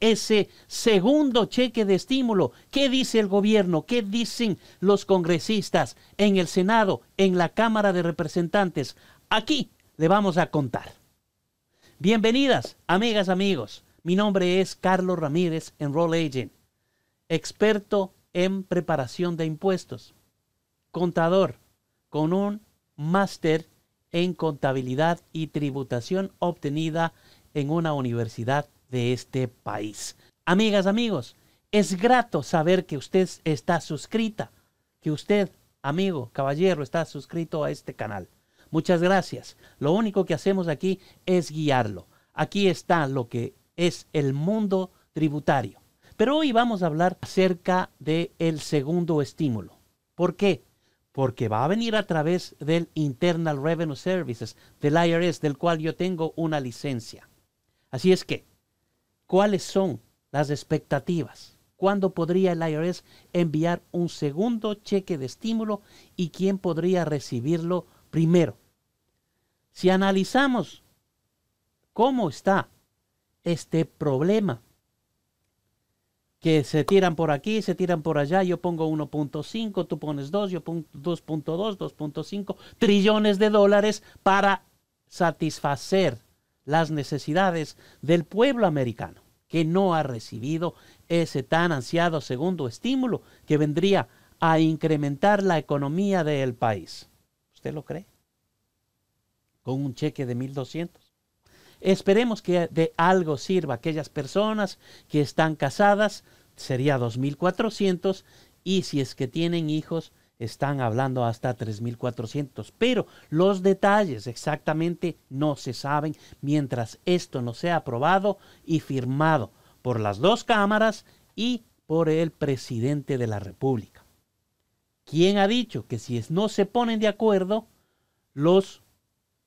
ese segundo cheque de estímulo. ¿Qué dice el gobierno? ¿Qué dicen los congresistas en el Senado, en la Cámara de Representantes? Aquí le vamos a contar. Bienvenidas, amigas, amigos. Mi nombre es Carlos Ramírez, Enroll Agent, experto en preparación de impuestos, contador con un máster en contabilidad y tributación obtenida en una universidad de este país. Amigas, amigos, es grato saber que usted está suscrita, que usted, amigo, caballero, está suscrito a este canal. Muchas gracias. Lo único que hacemos aquí es guiarlo. Aquí está lo que es el mundo tributario. Pero hoy vamos a hablar acerca del el segundo estímulo. ¿Por qué? Porque va a venir a través del Internal Revenue Services, del IRS, del cual yo tengo una licencia. Así es que cuáles son las expectativas, cuándo podría el IRS enviar un segundo cheque de estímulo y quién podría recibirlo primero. Si analizamos cómo está este problema, que se tiran por aquí, se tiran por allá, yo pongo 1.5, tú pones 2, yo pongo 2.2, 2.5 trillones de dólares para satisfacer las necesidades del pueblo americano, que no ha recibido ese tan ansiado segundo estímulo que vendría a incrementar la economía del país. ¿Usted lo cree? Con un cheque de 1.200. Esperemos que de algo sirva aquellas personas que están casadas, sería 2.400, y si es que tienen hijos, están hablando hasta 3.400, pero los detalles exactamente no se saben mientras esto no sea aprobado y firmado por las dos cámaras y por el presidente de la República. ¿Quién ha dicho que si no se ponen de acuerdo, los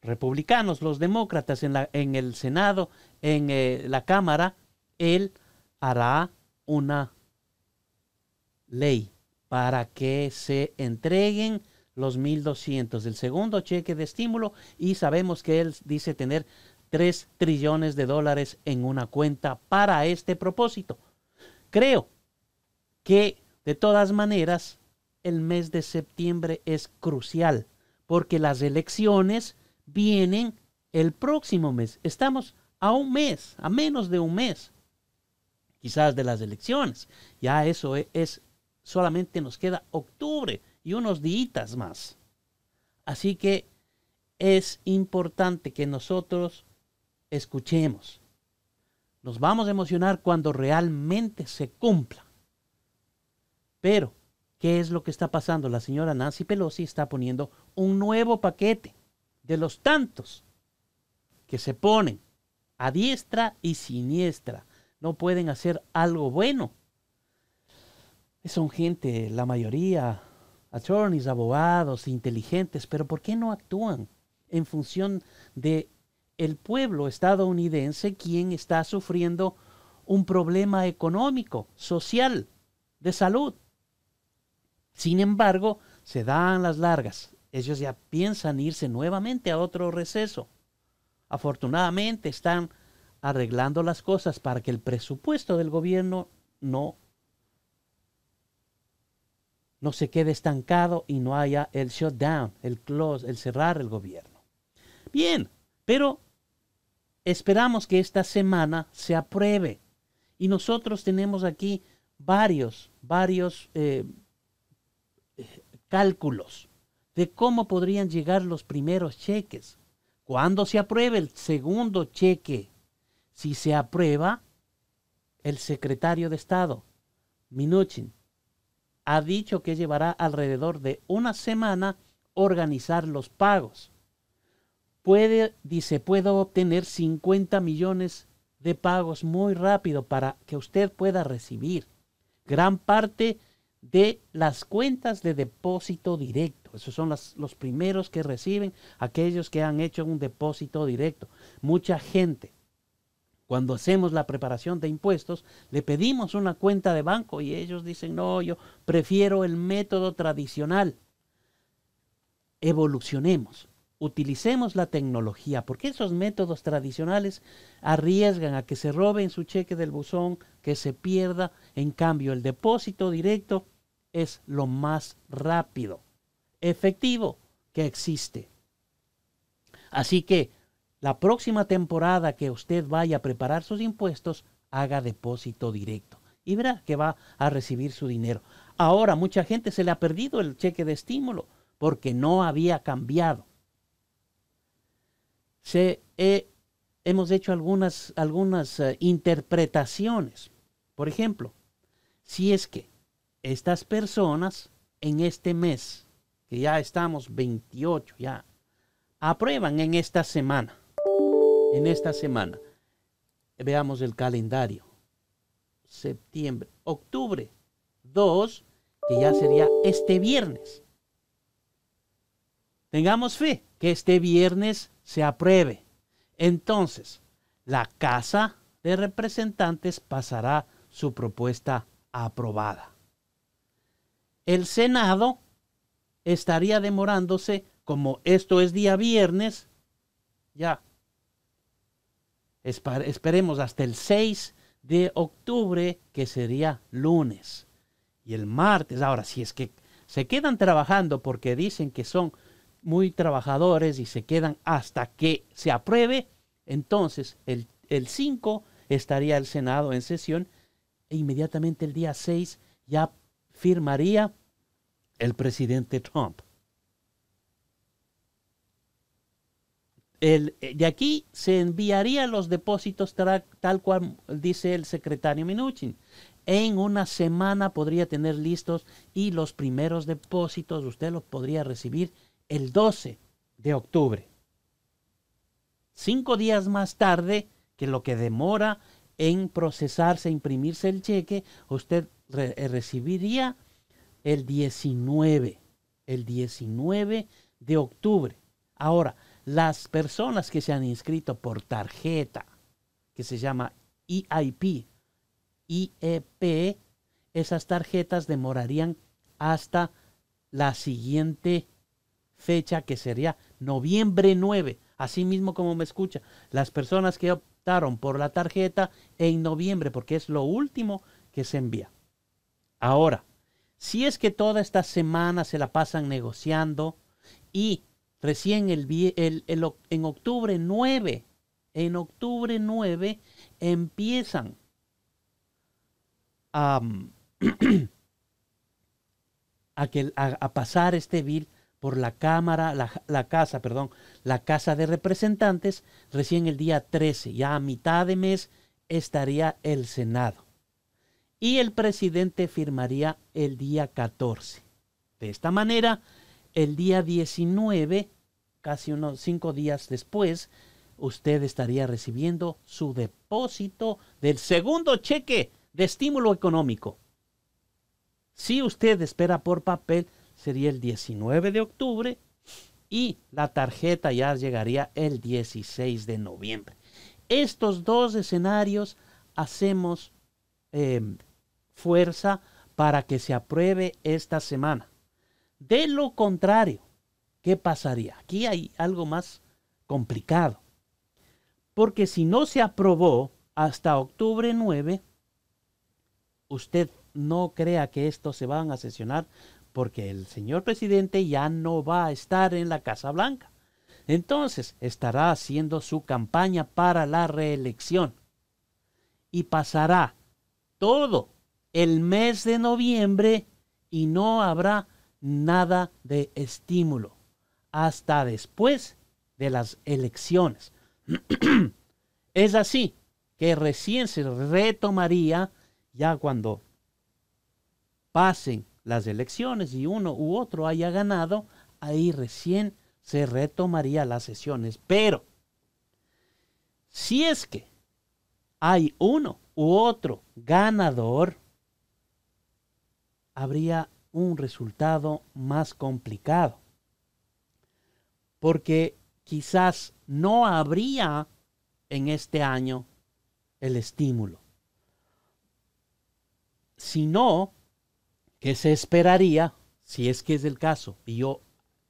republicanos, los demócratas en, el Senado, en eh, la Cámara, él hará una ley para que se entreguen los 1.200 del segundo cheque de estímulo y sabemos que él dice tener 3 trillones de dólares en una cuenta para este propósito. Creo que de todas maneras el mes de septiembre es crucial porque las elecciones vienen el próximo mes. Estamos a un mes, a menos de un mes, quizás de las elecciones. Ya eso e, es, es solamente nos queda octubre y unos días más. Así que es importante que nosotros escuchemos. Nos vamos a emocionar cuando realmente se cumpla. Pero, ¿qué es lo que está pasando? La señora Nancy Pelosi está poniendo un nuevo paquete de los tantos que se ponen a diestra y siniestra. No pueden hacer algo bueno son gente, la mayoría, attorneys, abogados, inteligentes, pero ¿por qué no actúan en función de el pueblo estadounidense quien está sufriendo un problema económico, social, de salud? Sin embargo, se dan las largas. Ellos ya piensan irse nuevamente a otro receso. Afortunadamente están arreglando las cosas para que el presupuesto del gobierno no no se quede estancado y no haya el shutdown, el close, el cerrar el gobierno. Bien, pero esperamos que esta semana se apruebe. Y nosotros tenemos aquí varios, varios eh, cálculos de cómo podrían llegar los primeros cheques. Cuando se apruebe el segundo cheque, si se aprueba, el secretario de Estado, Minuchin, ha dicho que llevará alrededor de una semana organizar los pagos. Puede, dice, puedo obtener 50 millones de pagos muy rápido para que usted pueda recibir gran parte de las cuentas de depósito directo. Esos son los primeros que reciben aquellos que han hecho un depósito directo. Mucha gente cuando hacemos la preparación de impuestos, le pedimos una cuenta de banco y ellos dicen, no, yo prefiero el método tradicional. Evolucionemos, utilicemos la tecnología, porque esos métodos tradicionales arriesgan a que se roben su cheque del buzón, que se pierda. En cambio, el depósito directo es lo más rápido, efectivo que existe. Así que la próxima temporada que usted vaya a preparar sus impuestos, haga depósito directo. Y verá que va a recibir su dinero. Ahora, mucha gente se le ha perdido el cheque de estímulo porque no había cambiado. Se, eh, hemos hecho algunas, algunas eh, interpretaciones. Por ejemplo, si es que estas personas en este mes, que ya estamos 28, ya, aprueban en esta semana en esta semana. Veamos el calendario. Septiembre, octubre 2, que ya sería este viernes. Tengamos fe que este viernes se apruebe. Entonces, la Casa de Representantes pasará su propuesta aprobada. El Senado estaría demorándose, como esto es día viernes, ya esperemos hasta el 6 de octubre, que sería lunes. Y el martes, ahora, si es que se quedan trabajando porque dicen que son muy trabajadores y se quedan hasta que se apruebe, entonces el, 5 estaría el Senado en sesión e inmediatamente el día 6 ya firmaría el presidente Trump El, eh, de aquí se enviarían los depósitos tal cual dice el secretario Minuchin. En una semana podría tener listos y los primeros depósitos usted los podría recibir el 12 de octubre. Cinco días más tarde que lo que demora en procesarse, imprimirse el cheque, usted eh, recibiría el 19, el 19 de octubre. Ahora, las personas que se han inscrito por tarjeta, que se llama EIP, IEP, e esas tarjetas demorarían hasta la siguiente fecha, que sería noviembre 9. Así mismo como me escucha, las personas que optaron por la tarjeta en noviembre, porque es lo último que se envía. Ahora, si es que toda esta semana se la pasan negociando y Recién el, en octubre 9, en octubre 9 empiezan a, a, pasar este bill por la Cámara, la, la, Casa, perdón, la Casa de Representantes, recién el día 13, ya a mitad de mes, estaría el Senado. Y el presidente firmaría el día 14. De esta manera, el día 19, casi unos cinco días después, usted estaría recibiendo su depósito del segundo cheque de estímulo económico. Si usted espera por papel, sería el 19 de octubre y la tarjeta ya llegaría el 16 de noviembre. Estos dos escenarios hacemos em, fuerza para que se apruebe esta semana. De lo contrario, ¿qué pasaría? Aquí hay algo más complicado. Porque si no se aprobó hasta octubre 9, usted no crea que esto se van a sesionar porque el señor presidente ya no va a estar en la Casa Blanca. Entonces estará haciendo su campaña para la reelección y pasará todo el mes de noviembre y no habrá nada de estímulo hasta después de las elecciones. es así que recién se retomaría ya cuando pasen las elecciones y uno u otro haya ganado, ahí recién se retomaría las sesiones. Pero si es que hay uno u otro ganador, habría un resultado más complicado. Porque quizás no habría en este año el estímulo, sino que se esperaría, si es que es el caso, y yo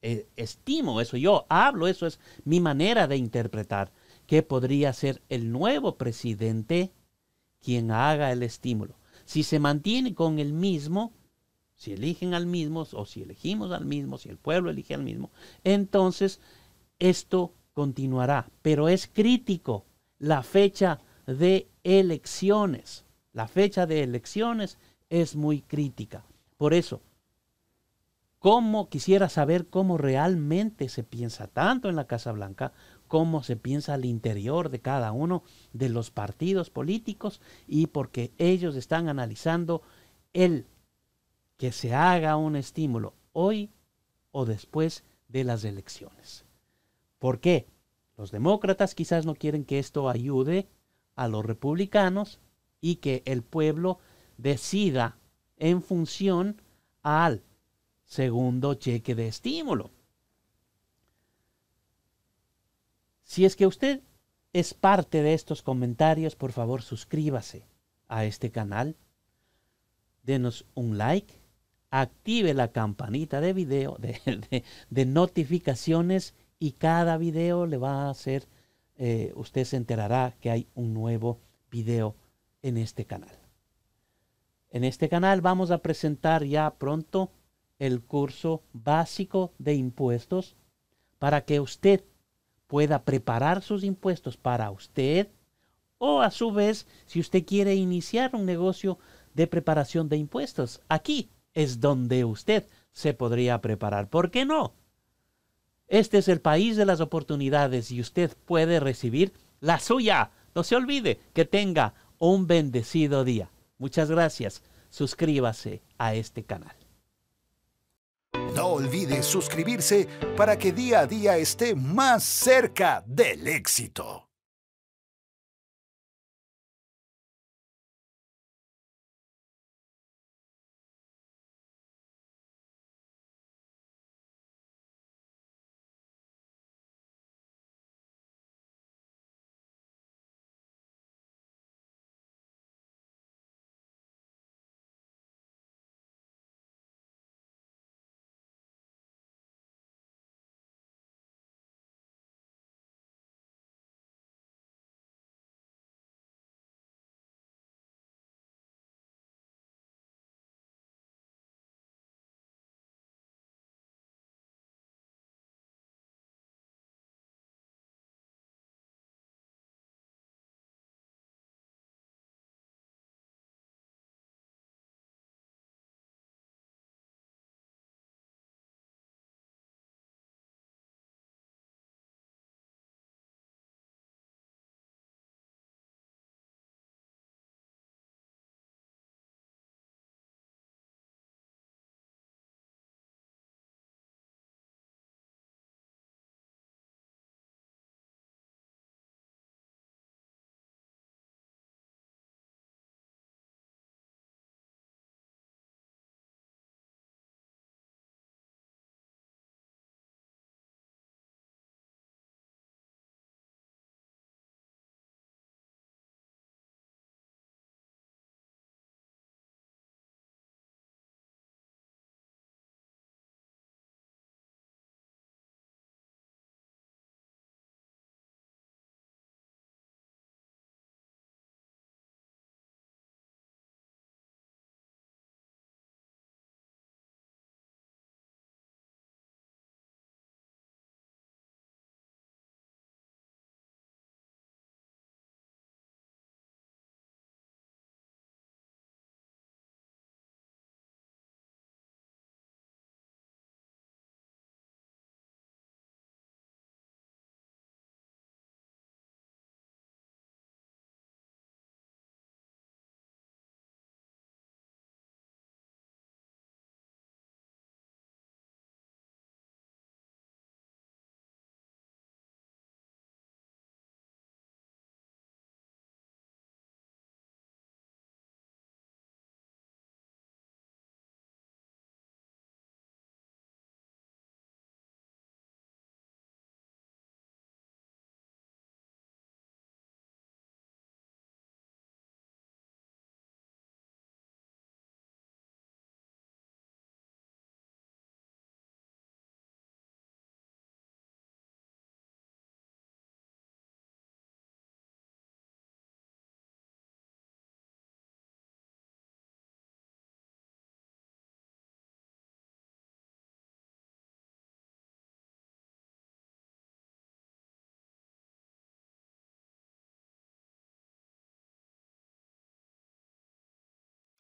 eh, estimo eso, yo hablo, eso es mi manera de interpretar, que podría ser el nuevo presidente quien haga el estímulo. Si se mantiene con el mismo, si eligen al mismo o si elegimos al mismo, si el pueblo elige al mismo, entonces esto continuará. Pero es crítico la fecha de elecciones. La fecha de elecciones es muy crítica. Por eso, ¿cómo quisiera saber cómo realmente se piensa tanto en la Casa Blanca, cómo se piensa al interior de cada uno de los partidos políticos y porque ellos están analizando el que se haga un estímulo hoy o después de las elecciones. ¿Por qué? Los demócratas quizás no quieren que esto ayude a los republicanos y que el pueblo decida en función al segundo cheque de estímulo. Si es que usted es parte de estos comentarios, por favor suscríbase a este canal, denos un like active la campanita de video, de, notificaciones y cada video le va a hacer, eh, usted se enterará que hay un nuevo video en este canal. En este canal vamos a presentar ya pronto el curso básico de impuestos para que usted pueda preparar sus impuestos para usted o a su vez si usted quiere iniciar un negocio de preparación de impuestos aquí es donde usted se podría preparar. ¿Por qué no? Este es el país de las oportunidades y usted puede recibir la suya. No se olvide que tenga un bendecido día. Muchas gracias. Suscríbase a este canal. No olvide suscribirse para que día a día esté más cerca del éxito.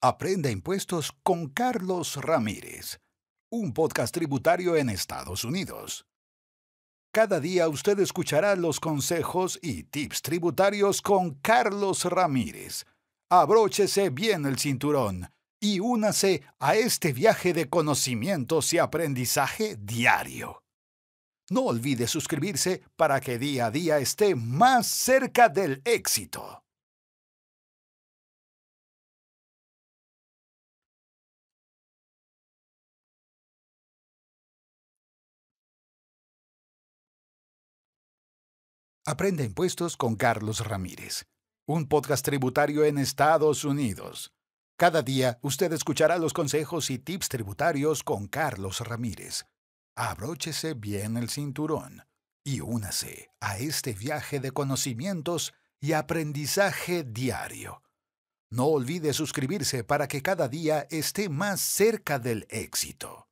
Aprenda impuestos con Carlos Ramírez, un podcast tributario en Estados Unidos. Cada día usted escuchará los consejos y tips tributarios con Carlos Ramírez. Abróchese bien el cinturón y únase a este viaje de conocimientos y aprendizaje diario. No olvide suscribirse para que día a día esté más cerca del éxito. Aprende Impuestos con Carlos Ramírez, un podcast tributario en Estados Unidos. Cada día usted escuchará los consejos y tips tributarios con Carlos Ramírez. Abróchese bien el cinturón y únase a este viaje de conocimientos y aprendizaje diario. No olvide suscribirse para que cada día esté más cerca del éxito.